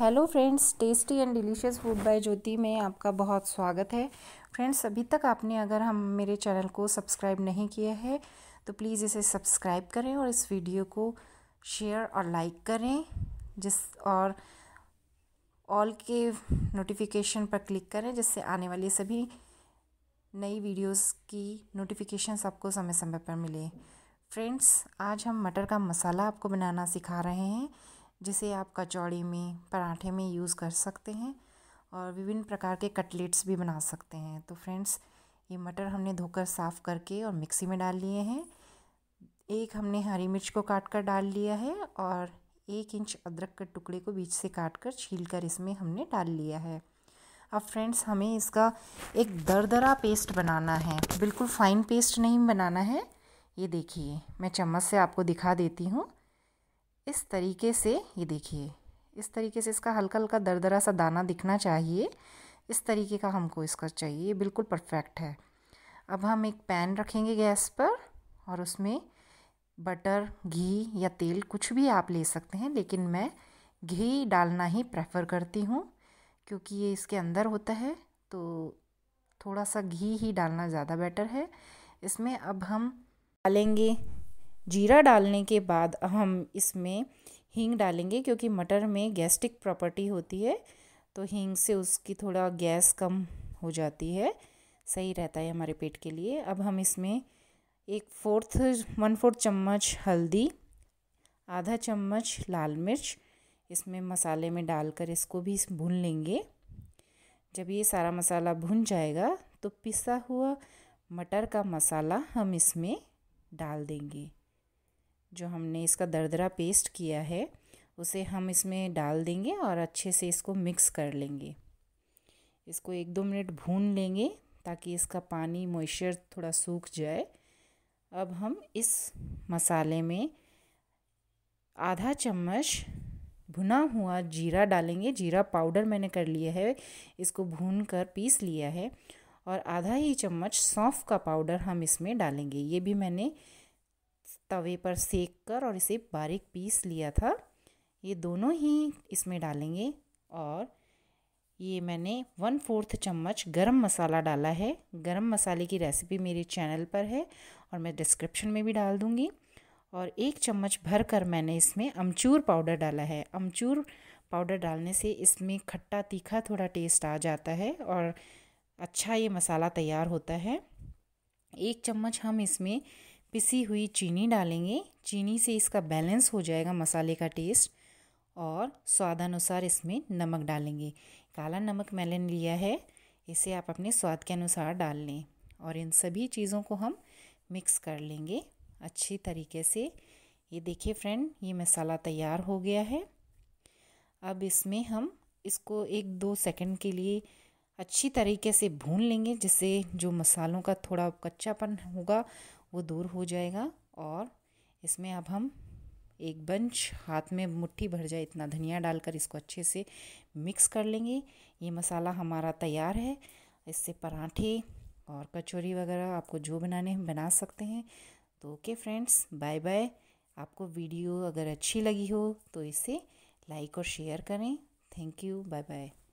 hello friends tasty and delicious food by Jyoti में आपका बहुत स्वागत है फ्रेंड्स अभी तक आपने अगर हम मेरे चैनल को सब्सक्राइब नहीं किया है तो प्लीज़ इसे सब्सक्राइब करें और इस वीडियो को शेयर और लाइक करें जिस और ऑल के नोटिफिकेशन पर क्लिक करें जिससे आने वाली सभी नई वीडियोस की नोटिफिकेशन आपको समय समय पर मिले फ्रेंड्स आज हम मटर का मसाला आपको बनाना सिखा रहे हैं जिसे आप कचौड़ी में पराठे में यूज़ कर सकते हैं और विभिन्न प्रकार के कटलेट्स भी बना सकते हैं तो फ्रेंड्स ये मटर हमने धोकर साफ़ करके और मिक्सी में डाल लिए हैं एक हमने हरी मिर्च को काट कर डाल लिया है और एक इंच अदरक के टुकड़े को बीच से काट कर छील कर इसमें हमने डाल लिया है अब फ्रेंड्स हमें इसका एक दरदरा पेस्ट बनाना है बिल्कुल फ़ाइन पेस्ट नहीं बनाना है ये देखिए मैं चम्मच से आपको दिखा देती हूँ इस तरीके से ये देखिए इस तरीके से इसका हल्का हल्का दरदरा सा दाना दिखना चाहिए इस तरीके का हमको इसका चाहिए ये बिल्कुल परफेक्ट है अब हम एक पैन रखेंगे गैस पर और उसमें बटर घी या तेल कुछ भी आप ले सकते हैं लेकिन मैं घी डालना ही प्रेफर करती हूँ क्योंकि ये इसके अंदर होता है तो थोड़ा सा घी ही डालना ज़्यादा बेटर है इसमें अब हम डालेंगे जीरा डालने के बाद हम इसमें हींग डालेंगे क्योंकि मटर में गैस्ट्रिक प्रॉपर्टी होती है तो हींग से उसकी थोड़ा गैस कम हो जाती है सही रहता है हमारे पेट के लिए अब हम इसमें एक फोर्थ वन फोर्थ चम्मच हल्दी आधा चम्मच लाल मिर्च इसमें मसाले में डालकर इसको भी भून लेंगे जब ये सारा मसाला भुन जाएगा तो पिसा हुआ मटर का मसाला हम इसमें डाल देंगे जो हमने इसका दरदरा पेस्ट किया है उसे हम इसमें डाल देंगे और अच्छे से इसको मिक्स कर लेंगे इसको एक दो मिनट भून लेंगे ताकि इसका पानी मॉइस्चर थोड़ा सूख जाए अब हम इस मसाले में आधा चम्मच भुना हुआ जीरा डालेंगे जीरा पाउडर मैंने कर लिया है इसको भून कर पीस लिया है और आधा ही चम्मच सौंफ का पाउडर हम इसमें डालेंगे ये भी मैंने तवे पर सेक कर और इसे बारीक पीस लिया था ये दोनों ही इसमें डालेंगे और ये मैंने वन फोर्थ चम्मच गरम मसाला डाला है गरम मसाले की रेसिपी मेरे चैनल पर है और मैं डिस्क्रिप्शन में भी डाल दूँगी और एक चम्मच भर कर मैंने इसमें अमचूर पाउडर डाला है अमचूर पाउडर डालने से इसमें खट्टा तीखा थोड़ा टेस्ट आ जाता है और अच्छा ये मसाला तैयार होता है एक चम्मच हम इसमें पिसी हुई चीनी डालेंगे चीनी से इसका बैलेंस हो जाएगा मसाले का टेस्ट और स्वादानुसार इसमें नमक डालेंगे काला नमक मैंने लिया है इसे आप अपने स्वाद के अनुसार डाल लें और इन सभी चीज़ों को हम मिक्स कर लेंगे अच्छी तरीके से ये देखिए फ्रेंड ये मसाला तैयार हो गया है अब इसमें हम इसको एक दो सेकंड के लिए अच्छी तरीके से भून लेंगे जिससे जो मसालों का थोड़ा कच्चापन होगा वो दूर हो जाएगा और इसमें अब हम एक बंच हाथ में मुट्ठी भर जाए इतना धनिया डालकर इसको अच्छे से मिक्स कर लेंगे ये मसाला हमारा तैयार है इससे पराठे और कचौरी वगैरह आपको जो बनाने हम बना सकते हैं तो ओके फ्रेंड्स बाय बाय आपको वीडियो अगर अच्छी लगी हो तो इसे लाइक और शेयर करें थैंक यू बाय बाय